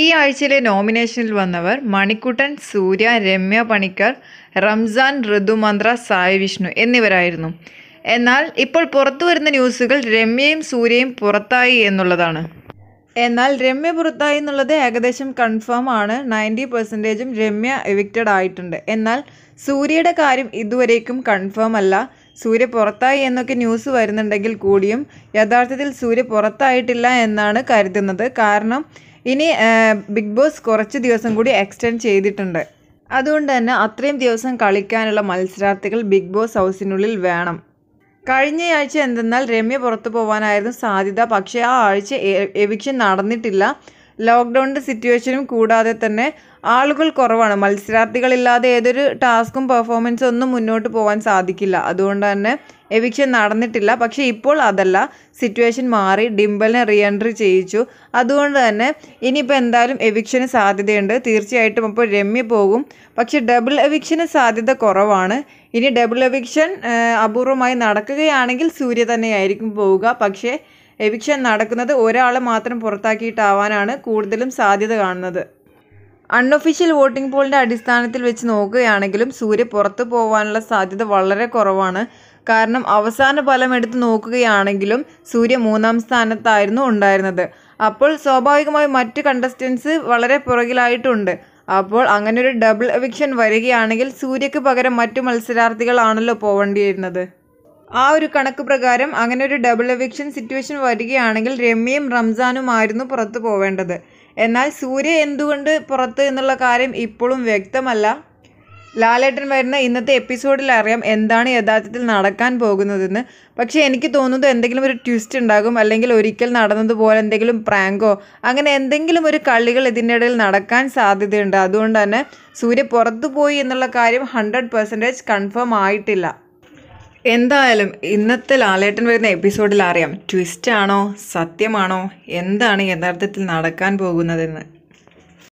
ഈ ആഴ്ചയിലെ നോമിനേഷനിൽ വന്നവർ മണിക്കുട്ടൻ സൂര്യ രമ്യ പണിക്കർ റംസാൻ ഋതുമന്ത്ര സായി വിഷ്ണു എന്നിവരായിരുന്നു എന്നാൽ ഇപ്പോൾ പുറത്തു വരുന്ന ന്യൂസുകൾ രമ്യയും സൂര്യയും പുറത്തായി എന്നുള്ളതാണ് എന്നാൽ രമ്യ പുറത്തായി എന്നുള്ളത് ഏകദേശം കൺഫേം ആണ് നയൻറ്റി പെർസെൻറ്റേജും രമ്യ എവിക്റ്റഡ് ആയിട്ടുണ്ട് എന്നാൽ സൂര്യയുടെ കാര്യം ഇതുവരേക്കും കൺഫേം അല്ല സൂര്യ പുറത്തായി എന്നൊക്കെ ന്യൂസ് വരുന്നുണ്ടെങ്കിൽ കൂടിയും യഥാർത്ഥത്തിൽ സൂര്യ പുറത്തായിട്ടില്ല എന്നാണ് കരുതുന്നത് കാരണം ഇനി ബിഗ് ബോസ് കുറച്ച് ദിവസം കൂടി എക്സ്റ്റെൻഡ് ചെയ്തിട്ടുണ്ട് അതുകൊണ്ട് തന്നെ അത്രയും ദിവസം കളിക്കാനുള്ള മത്സരാർത്ഥികൾ ബിഗ് ബോസ് ഹൗസിനുള്ളിൽ വേണം കഴിഞ്ഞയാഴ്ച എന്തെന്നാൽ രമ്യ പുറത്തു പോകാനായിരുന്നു സാധ്യത പക്ഷേ ആ ആഴ്ച എവിക്ഷൻ നടന്നിട്ടില്ല ലോക്ക്ഡൗണിൻ്റെ സിറ്റുവേഷനും കൂടാതെ തന്നെ ആളുകൾ കുറവാണ് മത്സരാർത്ഥികളില്ലാതെ ഏതൊരു ടാസ്കും പെർഫോമൻസും ഒന്നും മുന്നോട്ട് പോകാൻ സാധിക്കില്ല അതുകൊണ്ട് തന്നെ എവിക്ഷൻ നടന്നിട്ടില്ല പക്ഷേ ഇപ്പോൾ അതല്ല സിറ്റുവേഷൻ മാറി ഡിംബലിനെ റീഎൻട്രി ചെയ്യിച്ചു അതുകൊണ്ട് തന്നെ ഇനിയിപ്പോൾ എന്തായാലും എവിക്ഷന് സാധ്യതയുണ്ട് തീർച്ചയായിട്ടും അപ്പോൾ രമ്യ പോകും പക്ഷേ ഡബിൾ എവിക്ഷന് സാധ്യത കുറവാണ് ഇനി ഡബിൾ എവിക്ഷൻ അപൂർവമായി നടക്കുകയാണെങ്കിൽ സൂര്യ തന്നെയായിരിക്കും പോവുക പക്ഷേ എവിക്ഷൻ നടക്കുന്നത് ഒരാൾ മാത്രം പുറത്താക്കിയിട്ടാവാനാണ് കൂടുതലും സാധ്യത കാണുന്നത് അൺഒഫീഷ്യൽ വോട്ടിംഗ് പോളിൻ്റെ അടിസ്ഥാനത്തിൽ വെച്ച് നോക്കുകയാണെങ്കിലും സൂര്യ പുറത്തു പോകാനുള്ള സാധ്യത വളരെ കുറവാണ് കാരണം അവസാന ഫലം എടുത്ത് നോക്കുകയാണെങ്കിലും സൂര്യ മൂന്നാം സ്ഥാനത്തായിരുന്നു ഉണ്ടായിരുന്നത് അപ്പോൾ സ്വാഭാവികമായി മറ്റ് കണ്ടസ്റ്റൻസ് വളരെ പുറകിലായിട്ടുണ്ട് അപ്പോൾ അങ്ങനെ ഒരു ഡബിൾ എവിക്ഷൻ വരികയാണെങ്കിൽ സൂര്യക്ക് പകരം മറ്റു മത്സരാർത്ഥികളാണല്ലോ പോവേണ്ടിയിരുന്നത് ആ ഒരു കണക്ക് പ്രകാരം അങ്ങനെ ഒരു ഡബിൾ എവിക്ഷൻ സിറ്റുവേഷൻ വരികയാണെങ്കിൽ രമ്യയും റംസാനുമായിരുന്നു പുറത്തു പോവേണ്ടത് എന്നാൽ സൂര്യ എന്തുകൊണ്ട് പുറത്ത് എന്നുള്ള കാര്യം ഇപ്പോഴും വ്യക്തമല്ല ലാലേട്ടൻ വരുന്ന ഇന്നത്തെ എപ്പിസോഡിൽ അറിയാം എന്താണ് യഥാർത്ഥത്തിൽ നടക്കാൻ പോകുന്നതെന്ന് പക്ഷേ എനിക്ക് തോന്നുന്നത് എന്തെങ്കിലും ഒരു ട്വിസ്റ്റ് ഉണ്ടാകും അല്ലെങ്കിൽ ഒരിക്കൽ നടന്നതുപോലെ എന്തെങ്കിലും പ്രാങ്കോ അങ്ങനെ എന്തെങ്കിലും ഒരു കള്ളികൾ ഇതിൻ്റെ ഇടയിൽ നടക്കാൻ സാധ്യതയുണ്ട് അതുകൊണ്ട് തന്നെ സൂര്യ പുറത്തു പോയി എന്നുള്ള കാര്യം ഹൺഡ്രഡ് പെർസെൻറ്റേജ് കൺഫേം ആയിട്ടില്ല എന്തായാലും ഇന്നത്തെ ലാലേട്ടൻ വരുന്ന എപ്പിസോഡിൽ അറിയാം ട്വിസ്റ്റ് ആണോ സത്യമാണോ എന്താണ് യഥാർത്ഥത്തിൽ നടക്കാൻ പോകുന്നതെന്ന്